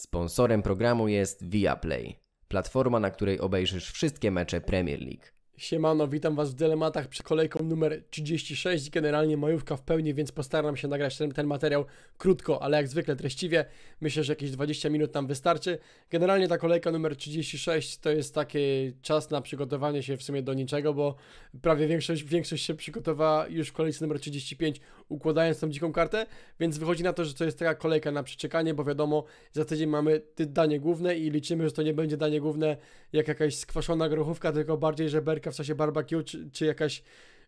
Sponsorem programu jest Viaplay, platforma, na której obejrzysz wszystkie mecze Premier League. Siemano, witam Was w Dylematach przed kolejką numer 36. Generalnie majówka w pełni, więc postaram się nagrać ten, ten, materiał krótko, ale jak zwykle treściwie. Myślę, że jakieś 20 minut nam wystarczy. Generalnie ta kolejka numer 36 to jest taki czas na przygotowanie się w sumie do niczego, bo prawie większość, większość się przygotowała już w kolejce numer 35 układając tą dziką kartę, więc wychodzi na to, że to jest taka kolejka na przeczekanie, bo wiadomo, za tydzień mamy danie główne i liczymy, że to nie będzie danie główne jak jakaś skwaszona grochówka, tylko bardziej żeberka w czasie barbecue, czy, czy jakaś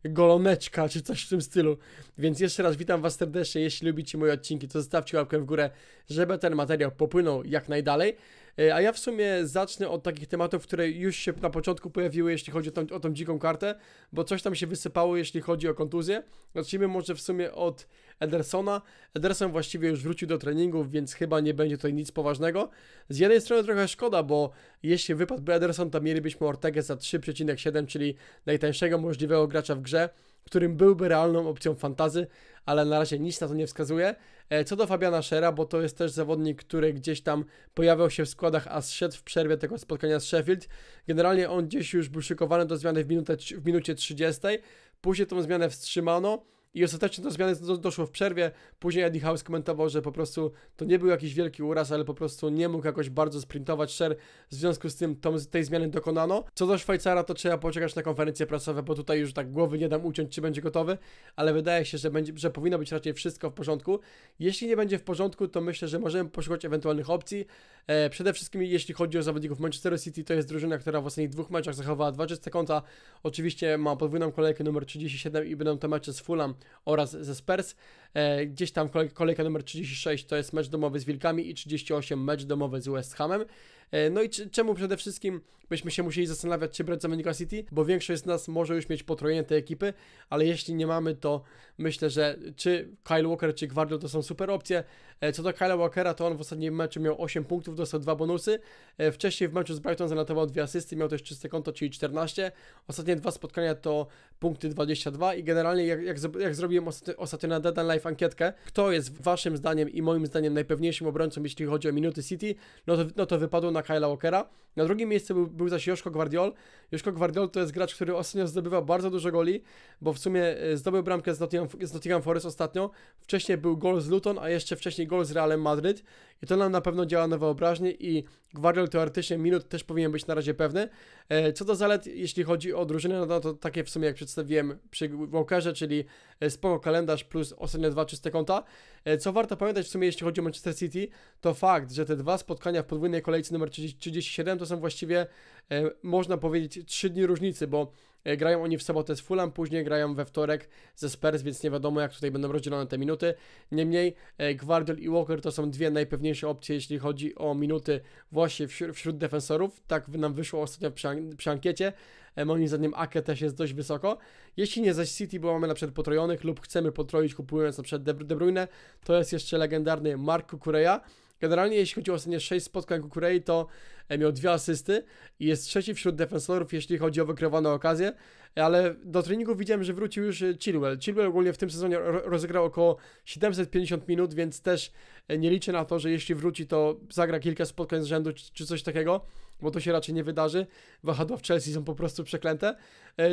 goloneczka, czy coś w tym stylu. Więc jeszcze raz witam Was serdecznie, jeśli lubicie moje odcinki, to zostawcie łapkę w górę, żeby ten materiał popłynął jak najdalej. E, a ja w sumie zacznę od takich tematów, które już się na początku pojawiły, jeśli chodzi o tą, o tą dziką kartę, bo coś tam się wysypało, jeśli chodzi o kontuzję. Zacznijmy może w sumie od Edersona. Ederson właściwie już wrócił do treningów, więc chyba nie będzie tutaj nic poważnego. Z jednej strony trochę szkoda, bo jeśli wypadłby Ederson, to mielibyśmy Ortegę za 3,7, czyli najtańszego możliwego gracza w grze, którym byłby realną opcją fantazy, ale na razie nic na to nie wskazuje. E, co do Fabiana Schera, bo to jest też zawodnik, który gdzieś tam pojawiał się w składach, a zszedł w przerwie tego spotkania z Sheffield. Generalnie on gdzieś już był szykowany do zmiany w, minutę, w minucie 30. Później tą zmianę wstrzymano i ostatecznie do zmiany doszło w przerwie. Później Eddie House komentował, że po prostu to nie był jakiś wielki uraz, ale po prostu nie mógł jakoś bardzo sprintować szer. W związku z tym tą, tej zmiany dokonano. Co do Szwajcara, to trzeba poczekać na konferencję prasową, bo tutaj już tak głowy nie dam uciąć, czy będzie gotowy, ale wydaje się, że, będzie, że powinno być raczej wszystko w porządku. Jeśli nie będzie w porządku, to myślę, że możemy poszukać ewentualnych opcji. E, przede wszystkim jeśli chodzi o zawodników Manchester City, to jest drużyna, która w ostatnich dwóch meczach zachowała dwa czyste konta. Oczywiście ma podwójną kolejkę numer 37 i będą to mecze z Fulham oraz ze Spurs. E, gdzieś tam kolejka numer 36 to jest mecz domowy z Wilkami i 38 mecz domowy z West Hamem. E, no i czemu przede wszystkim byśmy się musieli zastanawiać, czy brać zawodnika City? Bo większość z nas może już mieć potrojenie tej ekipy, ale jeśli nie mamy, to myślę, że czy Kyle Walker, czy Guardiol to są super opcje. E, co do Kyle Walkera, to on w ostatnim meczu miał 8 punktów, dostał dwa bonusy. E, wcześniej w meczu z Brighton zanotował dwie asysty, miał też czyste konto, czyli 14. Ostatnie dwa spotkania to punkty 22 i generalnie jak, jak, jak zrobiłem ostatnio, na Dead Live ankietkę, kto jest waszym zdaniem i moim zdaniem najpewniejszym obrońcą, jeśli chodzi o minuty City, no to, no to wypadło na na Kyla Walkera. Na drugim miejscu był, był zaś Joszko Guardiol. Joszko Guardiol to jest gracz, który ostatnio zdobywał bardzo dużo goli, bo w sumie e, zdobył bramkę z Nottingham, z Nottingham Forest ostatnio. Wcześniej był gol z Luton, a jeszcze wcześniej gol z Realem Madryt. I to nam na pewno działa na wyobraźnię i Guardiol teoretycznie minut też powinien być na razie pewny. E, co do zalet, jeśli chodzi o drużynę, no to takie w sumie jak przedstawiłem przy Walkerze, czyli e, spoko kalendarz plus ostatnie dwa czyste konta. E, co warto pamiętać w sumie, jeśli chodzi o Manchester City, to fakt, że te dwa spotkania w podwójnej kolejce numer 37 to są właściwie, można powiedzieć, trzy dni różnicy, bo E, grają oni w sobotę z Fulham, później grają we wtorek ze Spurs, więc nie wiadomo jak tutaj będą rozdzielone te minuty. Niemniej e, Guardiol i Walker to są dwie najpewniejsze opcje, jeśli chodzi o minuty właśnie wśród, wśród defensorów. Tak nam wyszło ostatnio przy, przy ankiecie. E, moim zdaniem Ake też jest dość wysoko. Jeśli nie zaś City, bo mamy na przykład potrojonych lub chcemy potroić kupując na przykład De, Bruyne, to jest jeszcze legendarny Marco Kukureja, Generalnie jeśli chodzi o ostatnie 6 spotkań Kukurei, to e, miał dwie asysty i jest trzeci wśród defensorów, jeśli chodzi o wykrywane okazje, ale do treningu widziałem, że wrócił już e, Chilwell. Chilwell ogólnie w tym sezonie rozegrał około 750 minut, więc też e, nie liczę na to, że jeśli wróci, to zagra kilka spotkań z rzędu czy coś takiego, bo to się raczej nie wydarzy. Wahadła w Chelsea są po prostu przeklęte.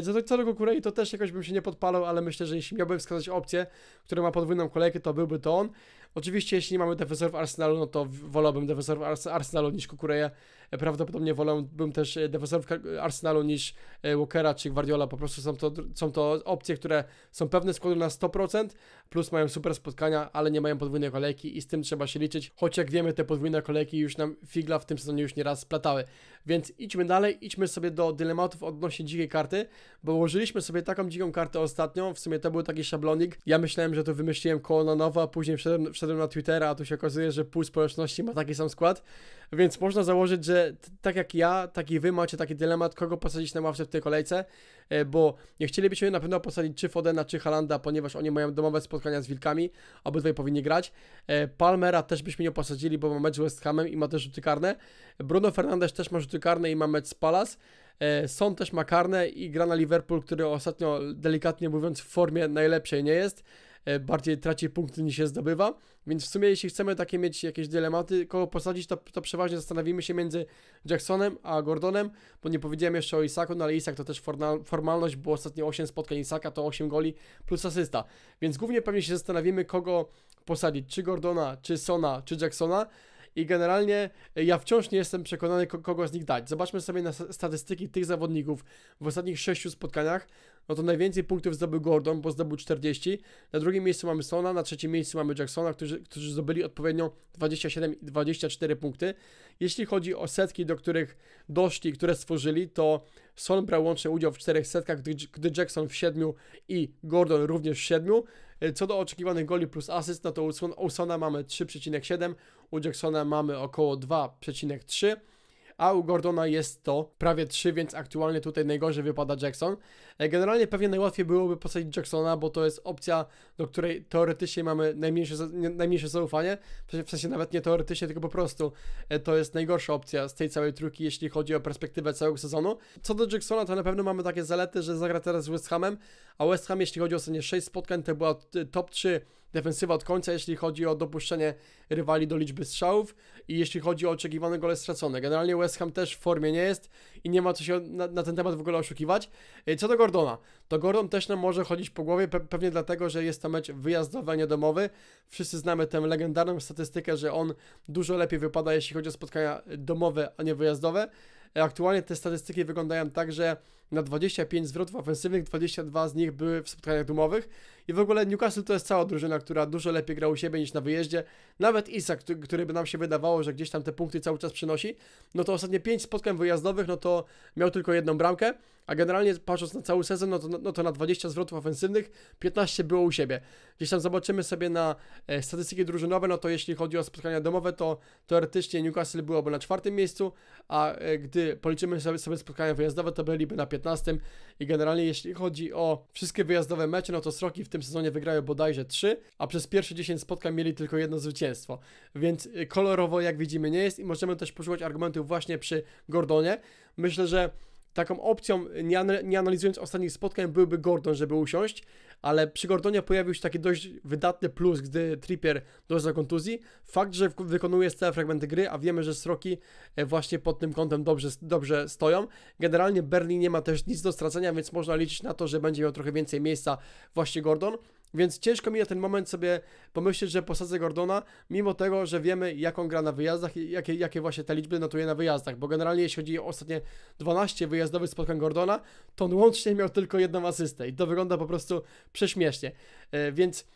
Co do, co do Kukurei, to też jakoś bym się nie podpalał, ale myślę, że jeśli miałbym wskazać opcję, która ma podwójną kolejkę, to byłby to on. Oczywiście, jeśli nie mamy defensorów Arsenalu, no to wolałbym defensorów Arsenalu niż Kukureja. E, prawdopodobnie wolałbym też e, defensorów Arsenalu niż e, Walkera czy Guardiola. Po prostu są to, są to opcje, które są pewne składu na 100%, plus mają super spotkania, ale nie mają podwójnej kolejki i z tym trzeba się liczyć. Choć jak wiemy, te podwójne kolejki już nam figla w tym sezonie już nieraz splatały. Więc idźmy dalej, idźmy sobie do dylematów odnośnie dzikiej karty, bo ułożyliśmy sobie taką dziką kartę ostatnią, w sumie to był taki szablonik. Ja myślałem, że to wymyśliłem koło na nowo, a później wszedłem, wszedłem na Twittera, a tu się okazuje, że pół społeczności ma taki sam skład. Więc można założyć, że tak jak ja, tak i wy macie taki dylemat, kogo posadzić na ławce w tej kolejce, e, bo nie chcielibyśmy na pewno posadzić czy Fodena, czy Halanda, ponieważ oni mają domowe spotkania z Wilkami, obydwaj powinni grać. E, Palmera też byśmy nie posadzili, bo ma mecz z West Hamem i ma też rzuty karne. Bruno Fernandes też ma rzuty karne i ma mecz z Palace. E, Są też ma karne i gra na Liverpool, który ostatnio delikatnie mówiąc w formie najlepszej nie jest. E, bardziej traci punkty niż się zdobywa. Więc w sumie jeśli chcemy takie mieć jakieś dylematy, kogo posadzić, to, to przeważnie zastanowimy się między Jacksonem a Gordonem, bo nie powiedziałem jeszcze o Isaku, no ale Isak to też formalność, bo ostatnio 8 spotkań Isaka to 8 goli plus asysta. Więc głównie pewnie się zastanowimy, kogo posadzić, czy Gordona, czy Sona, czy Jacksona. I generalnie e, ja wciąż nie jestem przekonany, kogo z nich dać. Zobaczmy sobie na statystyki tych zawodników w ostatnich sześciu spotkaniach no to najwięcej punktów zdobył Gordon, bo zdobył 40. Na drugim miejscu mamy Sona, na trzecim miejscu mamy Jacksona, którzy, którzy zdobyli odpowiednio 27 i 24 punkty. Jeśli chodzi o setki, do których doszli, które stworzyli, to Son brał łącznie udział w czterech setkach, gdy, gdy Jackson w 7 i Gordon również w 7. Co do oczekiwanych goli plus asyst, no to u, u Sona mamy 3,7, u Jacksona mamy około 2,3 a u Gordona jest to prawie 3, więc aktualnie tutaj najgorzej wypada Jackson. E, generalnie pewnie najłatwiej byłoby posadzić Jacksona, bo to jest opcja, do której teoretycznie mamy najmniejsze, najmniejsze zaufanie. W sensie nawet nie teoretycznie, tylko po prostu e, to jest najgorsza opcja z tej całej trójki, jeśli chodzi o perspektywę całego sezonu. Co do Jacksona, to na pewno mamy takie zalety, że zagra teraz z West Hamem, a West Ham, jeśli chodzi o ostatnie 6 spotkań, to była e, top 3 defensywa od końca, jeśli chodzi o dopuszczenie rywali do liczby strzałów i jeśli chodzi o oczekiwane gole stracone. Generalnie West Ham też w formie nie jest i nie ma co się na, na ten temat w ogóle oszukiwać. Co do Gordona. To Gordon też nam może chodzić po głowie, pe pewnie dlatego, że jest to mecz wyjazdowy, a nie domowy. Wszyscy znamy tę legendarną statystykę, że on dużo lepiej wypada, jeśli chodzi o spotkania domowe, a nie wyjazdowe. E, aktualnie te statystyki wyglądają tak, że na 25 zwrotów ofensywnych, 22 z nich były w spotkaniach domowych i w ogóle Newcastle to jest cała drużyna, która dużo lepiej gra u siebie niż na wyjeździe. Nawet Isa, który, który by nam się wydawało, że gdzieś tam te punkty cały czas przynosi, no to ostatnie 5 spotkań wyjazdowych, no to miał tylko jedną bramkę, a generalnie patrząc na cały sezon, no to, no to na 20 zwrotów ofensywnych 15 było u siebie. Gdzieś tam zobaczymy sobie na e, statystyki drużynowe, no to jeśli chodzi o spotkania domowe, to teoretycznie Newcastle byłoby na czwartym miejscu, a e, gdy policzymy sobie, sobie spotkania wyjazdowe, to byliby na 15 i generalnie jeśli chodzi o wszystkie wyjazdowe mecze, no to Sroki w tym sezonie wygrają bodajże 3, a przez pierwsze 10 spotkań mieli tylko jedno zwycięstwo. Więc y, kolorowo jak widzimy nie jest i możemy też poszukać argumentów właśnie przy Gordonie. Myślę, że Taką opcją, nie, nie analizując ostatnich spotkań, byłby Gordon, żeby usiąść, ale przy Gordonie pojawił się taki dość wydatny plus, gdy Trippier do kontuzji. Fakt, że wykonuje całe fragmenty gry, a wiemy, że sroki e, właśnie pod tym kątem dobrze, dobrze stoją. Generalnie Berlin nie ma też nic do stracenia, więc można liczyć na to, że będzie miał trochę więcej miejsca właśnie Gordon. Więc ciężko mi na ten moment sobie pomyśleć, że posadzę Gordona, mimo tego, że wiemy, jak on gra na wyjazdach i jakie, jakie właśnie te liczby notuje na wyjazdach. Bo generalnie, jeśli chodzi o ostatnie 12 wyjazdowych spotkań Gordona, to on łącznie miał tylko jedną asystę i to wygląda po prostu prześmiesznie. E, więc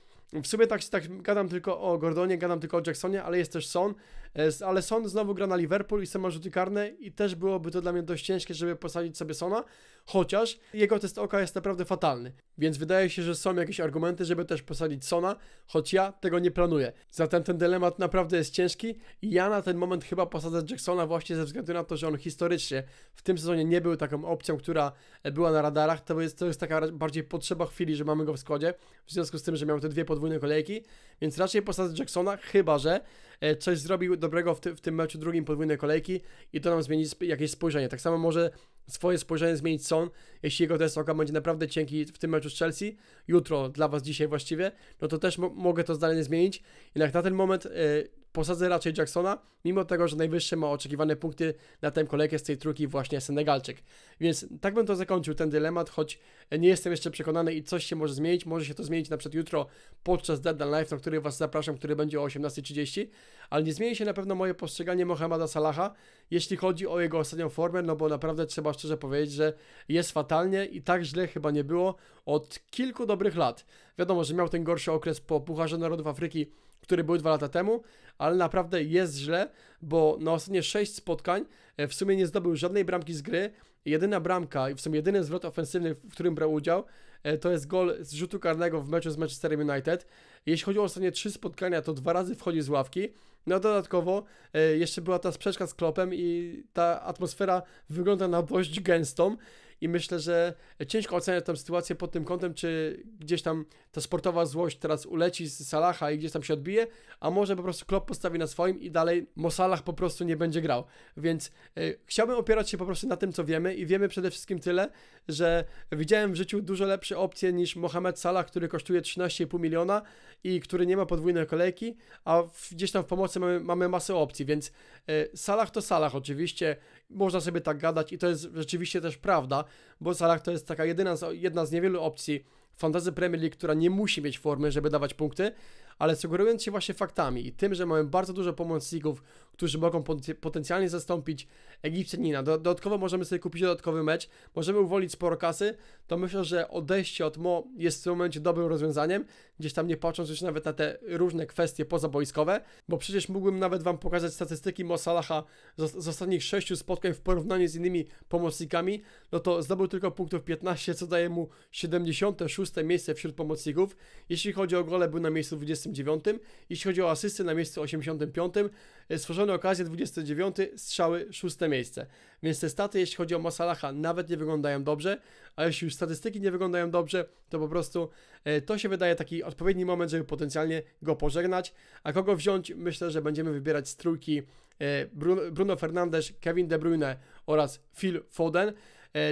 w sumie tak, tak gadam tylko o Gordonie, gadam tylko o Jacksonie, ale jest też Son, E, ale Son znowu gra na Liverpool i Son ma rzuty karne i też byłoby to dla mnie dość ciężkie, żeby posadzić sobie Sona, chociaż jego test oka jest naprawdę fatalny, więc wydaje się, że są jakieś argumenty, żeby też posadzić Sona, choć ja tego nie planuję. Zatem ten dylemat naprawdę jest ciężki i ja na ten moment chyba posadzę Jacksona właśnie ze względu na to, że on historycznie w tym sezonie nie był taką opcją, która była na radarach, to jest, to jest taka bardziej potrzeba chwili, że mamy go w składzie, w związku z tym, że miał te dwie podwójne kolejki, więc raczej posadzę Jacksona, chyba że e, coś zrobił dobrego w, ty, w tym meczu drugim podwójnej kolejki i to nam zmieni jakieś spojrzenie. Tak samo może swoje spojrzenie zmienić Son, jeśli jego test oka będzie naprawdę cienki w tym meczu z Chelsea, jutro, dla Was dzisiaj właściwie, no to też mogę to zdalnie zmienić. Jednak na ten moment... Y, posadzę raczej Jacksona, mimo tego, że najwyższe ma oczekiwane punkty na tę kolejkę z tej trójki właśnie Senegalczyk. Więc tak bym to zakończył, ten dylemat, choć nie jestem jeszcze przekonany i coś się może zmienić, może się to zmienić na przykład jutro podczas Deadline Live, na który Was zapraszam, który będzie o 18.30, ale nie zmieni się na pewno moje postrzeganie Mohameda Salaha, jeśli chodzi o jego ostatnią formę, no bo naprawdę trzeba szczerze powiedzieć, że jest fatalnie i tak źle chyba nie było od kilku dobrych lat. Wiadomo, że miał ten gorszy okres po Pucharze Narodów Afryki, które były dwa lata temu, ale naprawdę jest źle, bo na ostatnie sześć spotkań e, w sumie nie zdobył żadnej bramki z gry. Jedyna bramka i w sumie jedyny zwrot ofensywny, w którym brał udział, e, to jest gol z rzutu karnego w meczu z Manchester United. Jeśli chodzi o ostatnie trzy spotkania, to dwa razy wchodzi z ławki. No dodatkowo e, jeszcze była ta sprzeczka z Klopem i ta atmosfera wygląda na dość gęstą i myślę, że ciężko oceniać tam sytuację pod tym kątem, czy gdzieś tam ta sportowa złość teraz uleci z Salaha i gdzieś tam się odbije, a może po prostu Klopp postawi na swoim i dalej Mosalah po prostu nie będzie grał. Więc y, chciałbym opierać się po prostu na tym, co wiemy i wiemy przede wszystkim tyle, że widziałem w życiu dużo lepsze opcje niż Mohamed Salah, który kosztuje 13,5 miliona i który nie ma podwójnej kolejki, a w, gdzieś tam w pomocy mamy, mamy masę opcji, więc y, Salah to Salah oczywiście można sobie tak gadać i to jest rzeczywiście też prawda, bo Salah to jest taka jedyna, jedna z niewielu opcji fantazy Premier League, która nie musi mieć formy, żeby dawać punkty, ale sugerując się właśnie faktami i tym, że mamy bardzo dużo pomocników, którzy mogą potencjalnie zastąpić Egipcjanina, dodatkowo możemy sobie kupić dodatkowy mecz, możemy uwolnić sporo kasy, to myślę, że odejście od Mo jest w tym momencie dobrym rozwiązaniem, gdzieś tam nie patrząc już nawet na te różne kwestie pozabojskowe, bo przecież mógłbym nawet Wam pokazać statystyki Mo Salaha z, z ostatnich 6 spotkań w porównaniu z innymi pomocnikami, no to zdobył tylko punktów 15, co daje mu 76 miejsce wśród pomocników, jeśli chodzi o gole był na miejscu 20 29. Jeśli chodzi o asysty na miejscu 85, e, stworzone okazje 29, strzały 6 miejsce. Więc te staty, jeśli chodzi o Masalacha, nawet nie wyglądają dobrze, a jeśli już statystyki nie wyglądają dobrze, to po prostu e, to się wydaje taki odpowiedni moment, żeby potencjalnie go pożegnać. A kogo wziąć? Myślę, że będziemy wybierać z trójki e, Bruno, Bruno Fernandes, Kevin De Bruyne oraz Phil Foden.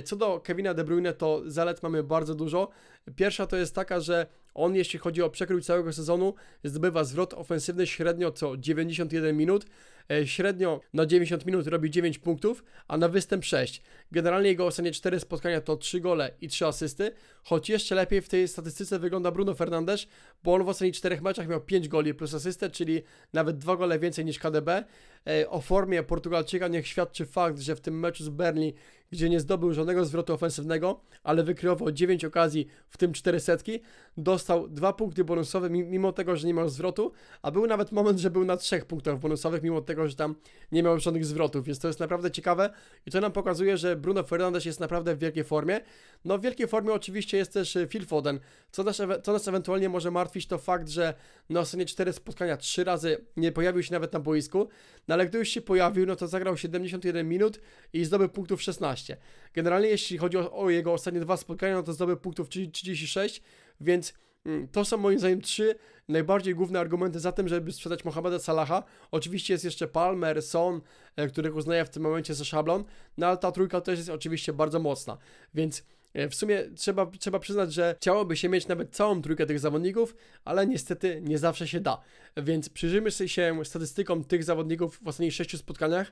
Co do Kevina De Bruyne, to zalet mamy bardzo dużo. Pierwsza to jest taka, że on, jeśli chodzi o przekrój całego sezonu, zdobywa zwrot ofensywny średnio co 91 minut. E, średnio na 90 minut robi 9 punktów, a na występ 6. Generalnie jego ostatnie 4 spotkania to 3 gole i 3 asysty, choć jeszcze lepiej w tej statystyce wygląda Bruno Fernandes, bo on w ostatnich 4 meczach miał 5 goli plus asystę, czyli nawet 2 gole więcej niż KDB. E, o formie Portugalczyka niech świadczy fakt, że w tym meczu z Berli, gdzie nie zdobył żadnego zwrotu ofensywnego, ale wykreował 9 okazji, w tym 4 setki, dostał 2 punkty bonusowe, mimo tego, że nie miał zwrotu, a był nawet moment, że był na 3 punktach bonusowych, mimo tego, że tam nie miał żadnych zwrotów, więc to jest naprawdę ciekawe i to nam pokazuje, że Bruno Fernandes jest naprawdę w wielkiej formie. No w wielkiej formie oczywiście jest też e, Phil Foden, co nas, co nas ewentualnie może martwić to fakt, że na ostatnie 4 spotkania 3 razy nie pojawił się nawet na boisku, no ale gdy już się pojawił, no to zagrał 71 minut i zdobył punktów 16. Generalnie jeśli chodzi o, o jego ostatnie dwa spotkania, no to zdobył punktów 36, więc mm, to są moim zdaniem trzy najbardziej główne argumenty za tym, żeby sprzedać Mohameda Salaha. Oczywiście jest jeszcze Palmer, Son, e, których uznaję w tym momencie za szablon, no ale ta trójka też jest oczywiście bardzo mocna, więc E, w sumie trzeba, trzeba przyznać, że chciałoby się mieć nawet całą trójkę tych zawodników, ale niestety nie zawsze się da. Więc przyjrzymy się statystykom tych zawodników w ostatnich sześciu spotkaniach.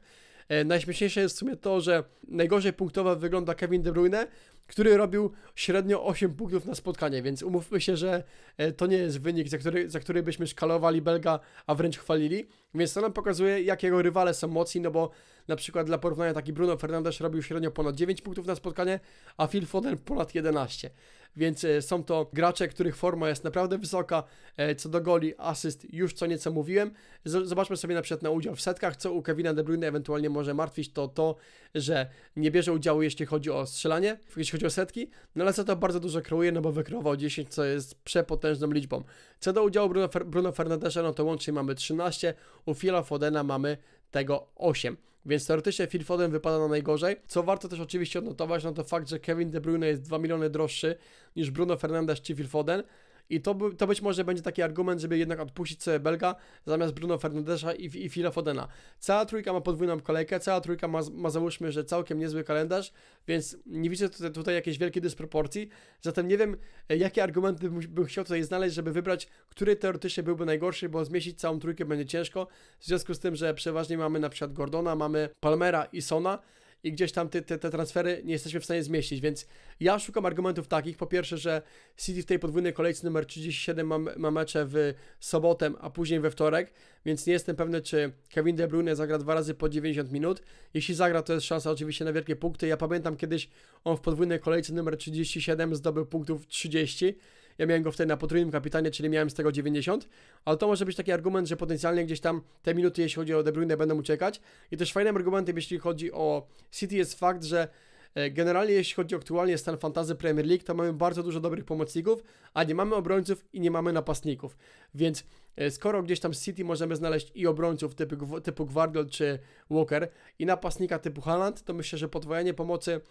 E, najśmieszniejsze jest w sumie to, że najgorzej punktowo wygląda Kevin De Bruyne, który robił średnio 8 punktów na spotkanie, więc umówmy się, że e, to nie jest wynik, za który, za który byśmy szkalowali Belga, a wręcz chwalili. Więc to nam pokazuje, jak jego rywale są mocni, no bo na przykład dla porównania taki Bruno Fernandes robił średnio ponad 9 punktów na spotkanie, a Phil Foden ponad 11 więc e, są to gracze, których forma jest naprawdę wysoka. E, co do goli, asyst, już co nieco mówiłem. Zobaczmy sobie na przykład na udział w setkach, co u Kevina De Bruyne ewentualnie może martwić, to to, że nie bierze udziału, jeśli chodzi o strzelanie, jeśli chodzi o setki, no ale co to bardzo dużo kreuje, no bo wykreował 10, co jest przepotężną liczbą. Co do udziału Bruno, Fer Bruno Fernandesza, no to łącznie mamy 13, u Phila Fodena mamy tego 8. Więc teoretycznie Phil Foden wypada na najgorzej. Co warto też oczywiście odnotować, no to fakt, że Kevin De Bruyne jest 2 miliony droższy niż Bruno Fernandes czy Phil Foden. I to, to być może będzie taki argument, żeby jednak odpuścić sobie Belga zamiast Bruno Fernandesza i, i Phila Fodena. Cała trójka ma podwójną kolejkę, cała trójka ma, ma załóżmy, że całkiem niezły kalendarz, więc nie widzę tutaj, tutaj jakiejś wielkiej dysproporcji. Zatem nie wiem, e, jakie argumenty bym chciał tutaj znaleźć, żeby wybrać, który teoretycznie byłby najgorszy, bo zmieścić całą trójkę będzie ciężko. W związku z tym, że przeważnie mamy na przykład Gordona, mamy Palmera i Sona, i gdzieś tam te, te, te transfery nie jesteśmy w stanie zmieścić, więc ja szukam argumentów takich, po pierwsze, że City w tej podwójnej kolejce numer 37 ma, ma mecze w sobotę, a później we wtorek, więc nie jestem pewny, czy Kevin De Bruyne zagra dwa razy po 90 minut. Jeśli zagra, to jest szansa oczywiście na wielkie punkty. Ja pamiętam kiedyś on w podwójnej kolejce numer 37 zdobył punktów 30, ja miałem go wtedy na potrójnym kapitanie, czyli miałem z tego 90, ale to może być taki argument, że potencjalnie gdzieś tam te minuty, jeśli chodzi o De Bruyne, będą uciekać. I też fajnym argumentem, jeśli chodzi o City, jest fakt, że e, Generalnie jeśli chodzi aktualnie stan fantazy Premier League, to mamy bardzo dużo dobrych pomocników, a nie mamy obrońców i nie mamy napastników. Więc E, skoro gdzieś tam City możemy znaleźć i obrońców typu, typu Guardiol czy Walker i napastnika typu Haaland, to myślę, że podwojenie pomocy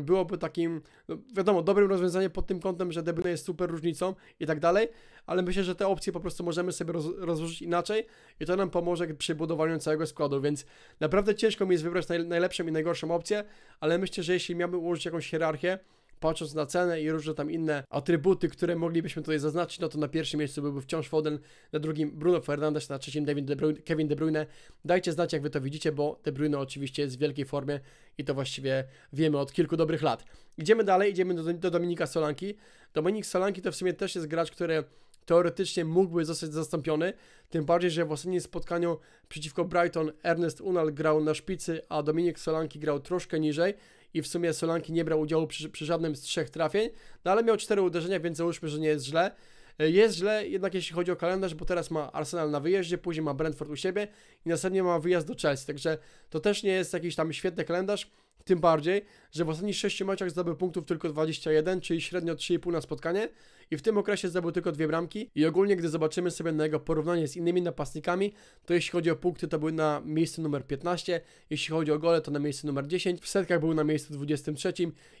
byłoby takim, no wiadomo, dobrym rozwiązaniem pod tym kątem, że De Bruyne jest super różnicą i tak dalej, ale myślę, że te opcje po prostu możemy sobie roz, rozłożyć inaczej i to nam pomoże przy budowaniu całego składu, więc naprawdę ciężko mi jest wybrać naj, najlepszą i najgorszą opcję, ale myślę, że jeśli miałbym ułożyć jakąś hierarchię, patrząc na cenę i różne tam inne atrybuty, które moglibyśmy tutaj zaznaczyć, no to na pierwszym miejscu byłby wciąż Foden, na drugim Bruno Fernandes, na trzecim David de Bruyne, Kevin De Bruyne. Dajcie znać, jak Wy to widzicie, bo De Bruyne oczywiście jest w wielkiej formie i to właściwie wiemy od kilku dobrych lat. Idziemy dalej, idziemy do, do Dominika Solanki. Dominik Solanki to w sumie też jest gracz, który teoretycznie mógłby zostać zastąpiony, tym bardziej, że w ostatnim spotkaniu przeciwko Brighton Ernest Unal grał na szpicy, a Dominik Solanki grał troszkę niżej, i w sumie Solanki nie brał udziału przy, przy żadnym z trzech trafień, no ale miał cztery uderzenia, więc załóżmy, że nie jest źle. E, jest źle jednak jeśli chodzi o kalendarz, bo teraz ma Arsenal na wyjeździe, później ma Brentford u siebie i następnie ma wyjazd do Chelsea, także to też nie jest jakiś tam świetny kalendarz. Tym bardziej, że w ostatnich 6 meczach zdobył punktów tylko 21, czyli średnio 3,5 na spotkanie i w tym okresie zdobył tylko dwie bramki i ogólnie gdy zobaczymy sobie na jego porównanie z innymi napastnikami, to jeśli chodzi o punkty to był na miejscu numer 15, jeśli chodzi o gole to na miejscu numer 10, w setkach był na miejscu 23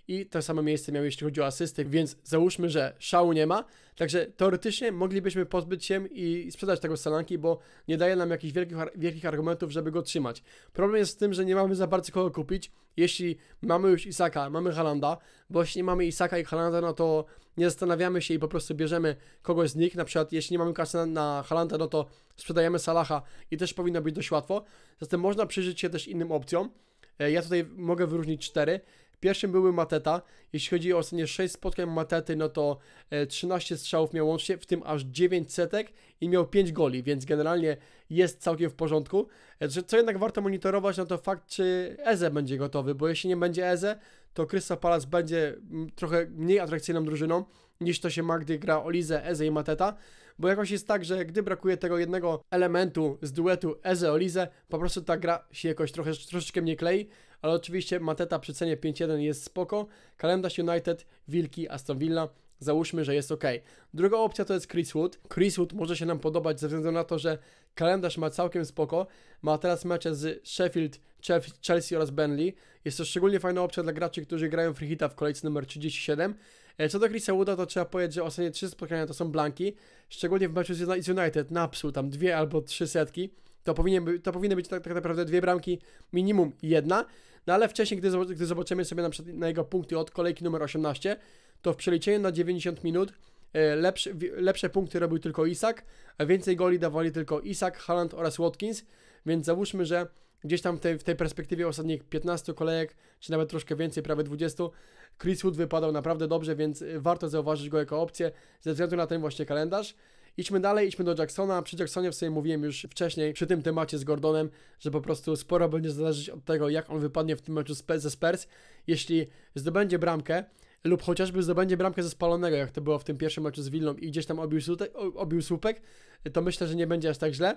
i to samo miejsce miał jeśli chodzi o asysty, więc załóżmy, że szału nie ma, także teoretycznie moglibyśmy pozbyć się i sprzedać tego Salanki, bo nie daje nam jakichś wielkich, wielkich argumentów, żeby go trzymać. Problem jest z tym, że nie mamy za bardzo kogo kupić, jeśli mamy już Isaka, mamy Halanda, bo jeśli nie mamy Isaka i Halanda, no to nie zastanawiamy się i po prostu bierzemy kogoś z nich. Na przykład, jeśli nie mamy kasy na, na Halanda, no to sprzedajemy Salaha i też powinno być dość łatwo. Zatem można przyjrzeć się też innym opcjom. E, ja tutaj mogę wyróżnić cztery. Pierwszym były Mateta. Jeśli chodzi o ostatnie 6 spotkań Matety, no to 13 e, strzałów miał łącznie, w tym aż 9 setek i miał 5 goli, więc generalnie jest całkiem w porządku. E, co jednak warto monitorować, no to fakt, czy Eze będzie gotowy, bo jeśli nie będzie Eze, to Crystal Palace będzie trochę mniej atrakcyjną drużyną niż to się ma, gdy gra Olize, Eze i Mateta, bo jakoś jest tak, że gdy brakuje tego jednego elementu z duetu Eze-Olize, po prostu ta gra się jakoś trochę, troszeczkę mniej klei ale oczywiście Mateta przy cenie 5-1 jest spoko. Kalendarz United, Wilki, Aston Villa, Załóżmy, że jest ok. Druga opcja to jest Chris Wood. Chris Wood może się nam podobać ze względu na to, że kalendarz ma całkiem spoko. Ma teraz mecze z Sheffield, Chelsea oraz Burnley. Jest to szczególnie fajna opcja dla graczy, którzy grają free hita w kolejce numer 37. E, co do Chrisa Wooda, to trzeba powiedzieć, że ostatnie trzy spotkania to są blanki. Szczególnie w meczu z United napsuł tam dwie albo trzy setki. To, powinien, to powinny być tak, tak naprawdę dwie bramki, minimum jedna. No ale wcześniej, gdy, gdy zobaczymy sobie na, na jego punkty od kolejki numer 18, to w przeliczeniu na 90 minut e, lepsze, lepsze punkty robił tylko Isak, a więcej goli dawali tylko Isak, Haaland oraz Watkins, więc załóżmy, że gdzieś tam w tej, w tej perspektywie ostatnich 15 kolejek, czy nawet troszkę więcej, prawie 20, Chris Wood wypadał naprawdę dobrze, więc warto zauważyć go jako opcję ze względu na ten właśnie kalendarz. Idźmy dalej, idźmy do Jacksona. Przy Jacksonie w sobie mówiłem już wcześniej, przy tym temacie z Gordonem, że po prostu sporo będzie zależeć od tego, jak on wypadnie w tym meczu ze Spurs. Jeśli zdobędzie bramkę, lub chociażby zdobędzie bramkę ze spalonego, jak to było w tym pierwszym meczu z Willą i gdzieś tam obił, słupek, obił słupek, to myślę, że nie będzie aż tak źle.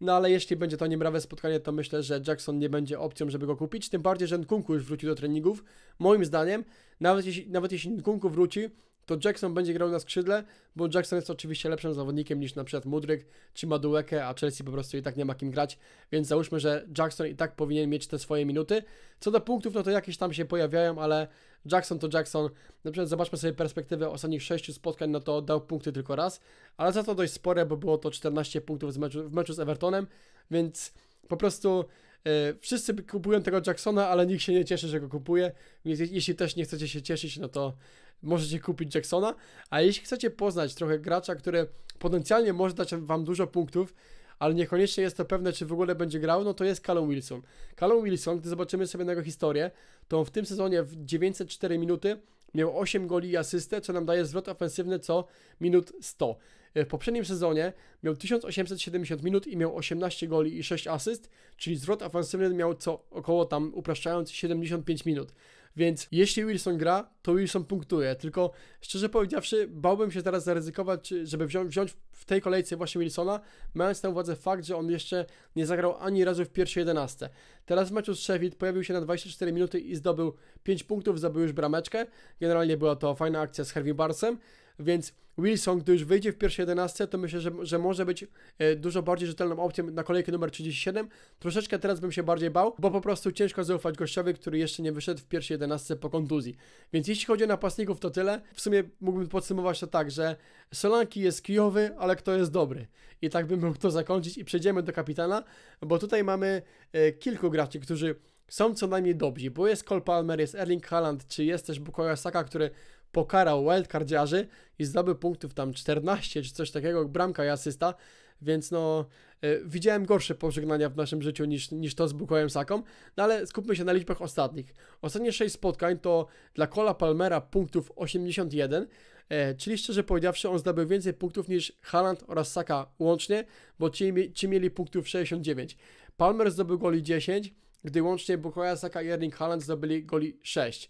No ale jeśli będzie to niebrawe spotkanie, to myślę, że Jackson nie będzie opcją, żeby go kupić. Tym bardziej, że Nkunku już wrócił do treningów. Moim zdaniem, nawet jeśli, nawet jeśli Nkunku wróci, to Jackson będzie grał na skrzydle, bo Jackson jest oczywiście lepszym zawodnikiem niż na przykład Mudryk czy Madueke, a Chelsea po prostu i tak nie ma kim grać, więc załóżmy, że Jackson i tak powinien mieć te swoje minuty. Co do punktów, no to jakieś tam się pojawiają, ale Jackson to Jackson. Na przykład zobaczmy sobie perspektywę ostatnich 6 spotkań, no to dał punkty tylko raz, ale za to dość spore, bo było to 14 punktów w meczu, w meczu z Evertonem, więc po prostu e, wszyscy kupują tego Jacksona, ale nikt się nie cieszy, że go kupuje. Więc jeśli też nie chcecie się cieszyć, no to możecie kupić Jacksona, a jeśli chcecie poznać trochę gracza, który potencjalnie może dać wam dużo punktów, ale niekoniecznie jest to pewne, czy w ogóle będzie grał, no to jest Callum Wilson. Callum Wilson, gdy zobaczymy sobie na jego historię, to w tym sezonie w 904 minuty miał 8 goli i asystę, co nam daje zwrot ofensywny co minut 100. E, w poprzednim sezonie miał 1870 minut i miał 18 goli i 6 asyst, czyli zwrot ofensywny miał co około tam upraszczając 75 minut. Więc jeśli Wilson gra, to Wilson punktuje. Tylko szczerze powiedziawszy, bałbym się teraz zaryzykować, żeby wziąć, wziąć w tej kolejce właśnie Wilsona, mając na uwadze fakt, że on jeszcze nie zagrał ani razu w pierwszej 11. Teraz w meczu z Sheffield pojawił się na 24 minuty i zdobył 5 punktów, zdobył już brameczkę. Generalnie była to fajna akcja z Harvey Barsem więc Wilson, gdy już wyjdzie w pierwszej 11, to myślę, że, że może być e, dużo bardziej rzetelną opcją na kolejkę numer 37. Troszeczkę teraz bym się bardziej bał, bo po prostu ciężko zaufać gościowi, który jeszcze nie wyszedł w pierwszej 11 po kontuzji. Więc jeśli chodzi o napastników, to tyle. W sumie mógłbym podsumować to tak, że Solanki jest kijowy, ale kto jest dobry. I tak bym mógł to zakończyć i przejdziemy do kapitana, bo tutaj mamy e, kilku graczy, którzy są co najmniej dobrzy, bo jest Cole Palmer, jest Erling Haaland, czy jest też Bukoya Saka, który pokarał wildcardziarzy i zdobył punktów tam 14 czy coś takiego, bramka i asysta, więc no y, widziałem gorsze pożegnania w naszym życiu niż, niż to z Bukojem Saką, no ale skupmy się na liczbach ostatnich. Ostatnie 6 spotkań to dla Kola Palmera punktów 81, e, czyli szczerze powiedziawszy on zdobył więcej punktów niż Haaland oraz Saka łącznie, bo ci, ci mieli punktów 69. Palmer zdobył goli 10, gdy łącznie Bukoja Saka i Erling Haaland zdobyli goli 6.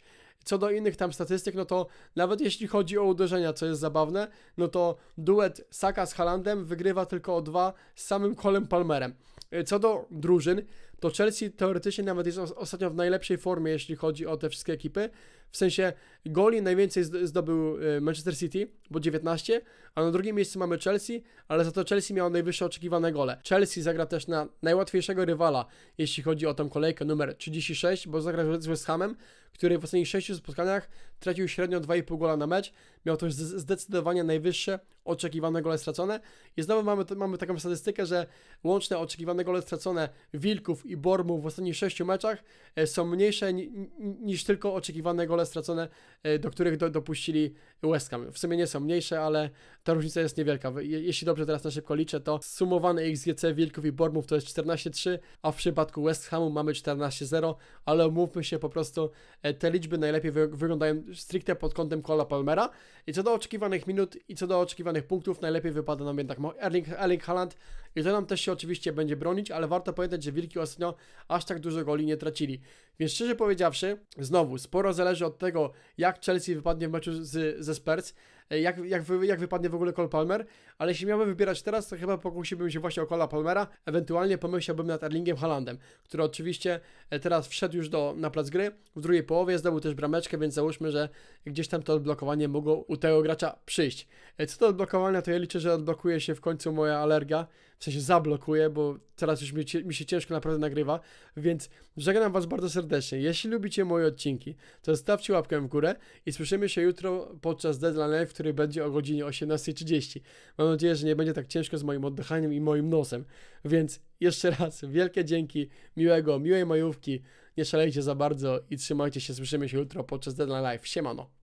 Co do innych tam statystyk, no to nawet jeśli chodzi o uderzenia, co jest zabawne, no to duet Saka z Halandem wygrywa tylko o dwa z samym Colem Palmerem. Y, co do drużyn, to Chelsea teoretycznie nawet jest ostatnio w najlepszej formie, jeśli chodzi o te wszystkie ekipy, w sensie goli najwięcej zdobył e, Manchester City, bo 19, a na drugim miejscu mamy Chelsea, ale za to Chelsea miało najwyższe oczekiwane gole. Chelsea zagra też na najłatwiejszego rywala, jeśli chodzi o tą kolejkę numer 36, bo zagra z West Hamem, który w ostatnich 6 spotkaniach tracił średnio 2,5 gola na mecz. Miał to zdecydowanie najwyższe oczekiwane gole stracone. I znowu mamy, mamy taką statystykę, że łączne oczekiwane gole stracone Wilków i Bormów w ostatnich 6 meczach e, są mniejsze niż tylko oczekiwane gole gole stracone, e, do których do, dopuścili West Ham. W sumie nie są mniejsze, ale ta różnica jest niewielka. Jeśli dobrze teraz na szybko liczę, to sumowany XGC Wilków i Bormów to jest 14-3, a w przypadku West Hamu mamy 14-0, ale mówmy się po prostu, e, te liczby najlepiej wy wyglądają stricte pod kątem kola Palmera i co do oczekiwanych minut i co do oczekiwanych punktów najlepiej wypada nam jednak Erling, Erling Haaland i to nam też się oczywiście będzie bronić, ale warto pamiętać, że Wilki ostatnio aż tak dużo goli nie tracili. Więc szczerze powiedziawszy, znowu, sporo zależy od tego, jak Chelsea wypadnie w meczu z, ze Spurs, E, jak, jak, jak wypadnie w ogóle Cole Palmer, ale jeśli miałbym wybierać teraz, to chyba pokusiłbym się właśnie o Cola Palmera, ewentualnie pomyślałbym nad Erlingiem Haalandem, który oczywiście e, teraz wszedł już do, na plac gry, w drugiej połowie zdobył też brameczkę, więc załóżmy, że gdzieś tam to odblokowanie mogło u tego gracza przyjść. E, co do odblokowania, to ja liczę, że odblokuje się w końcu moja alergia, w sensie zablokuje, bo teraz już mi, mi się ciężko naprawdę nagrywa, więc żegnam Was bardzo serdecznie. Jeśli lubicie moje odcinki, to zostawcie łapkę w górę i słyszymy się jutro podczas Deadline Live, który będzie o godzinie 18.30. Mam nadzieję, że nie będzie tak ciężko z moim oddychaniem i moim nosem. Więc jeszcze raz wielkie dzięki, miłego, miłej majówki, nie szalejcie za bardzo i trzymajcie się, słyszymy się jutro podczas Deadline Live. Siemano!